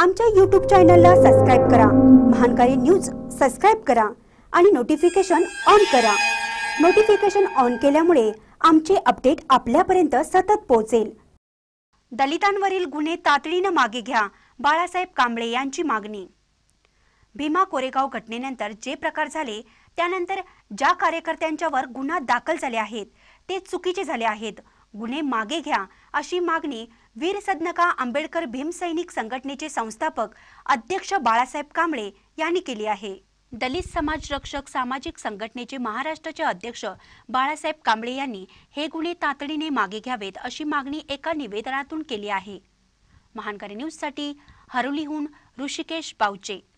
आमच्या यूट्यूब चॅनलला सबस्क्राईब करा महानकारी न्यूज सबस्क्राईब करा आणि नोटिफिकेशन ऑन करा नोटिफिकेशन ऑन केल्यामुळे आमचे अपडेट आपल्यापर्यंत सतत पोहोचेल दलितांवरील गुन्हे तातडीनं मागे घ्या बाळासाहेब कांबळे यांची मागणी भीमा कोरेगाव घटनेनंतर जे प्रकार झाले त्यानंतर ज्या कार्यकर्त्यांच्यावर गुन्हा दाखल झाले आहेत ते चुकीचे झाले आहेत गुन्हे मागे घ्या अशी मागणी वीर सदनका आंबेडकर भीमसैनिक संघटनेचे संस्थापक अध्यक्ष बाळासाहेब कांबळे यांनी केली आहे दलित समाज रक्षक सामाजिक संघटनेचे महाराष्ट्राचे अध्यक्ष बाळासाहेब कांबळे यांनी हे गुन्हे तातडीने मागे घ्यावेत अशी मागणी एका निवेदनातून केली आहे महानकारी न्यूजसाठी हरोलीहून ऋषिकेश बावचे